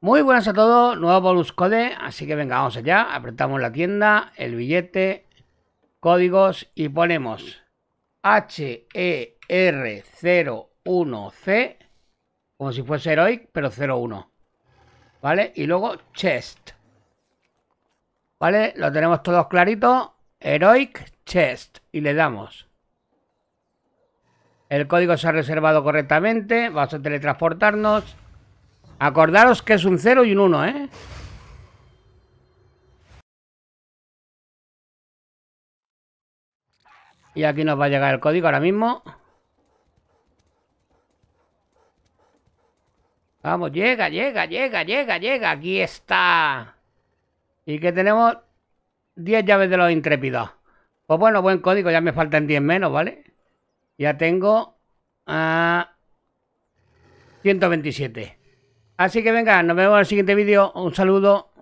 Muy buenas a todos, nuevo bonus code, así que venga, vamos allá, apretamos la tienda, el billete, códigos y ponemos HER01C, e como si fuese Heroic, pero 01, ¿vale? Y luego Chest, ¿vale? Lo tenemos todos clarito, Heroic Chest, y le damos. El código se ha reservado correctamente, vamos a teletransportarnos Acordaros que es un 0 y un 1, ¿eh? Y aquí nos va a llegar el código ahora mismo. Vamos, llega, llega, llega, llega, llega. Aquí está. Y que tenemos 10 llaves de los intrépidos. Pues bueno, buen código. Ya me faltan 10 menos, ¿vale? Ya tengo... a 127. Así que venga, nos vemos en el siguiente vídeo. Un saludo.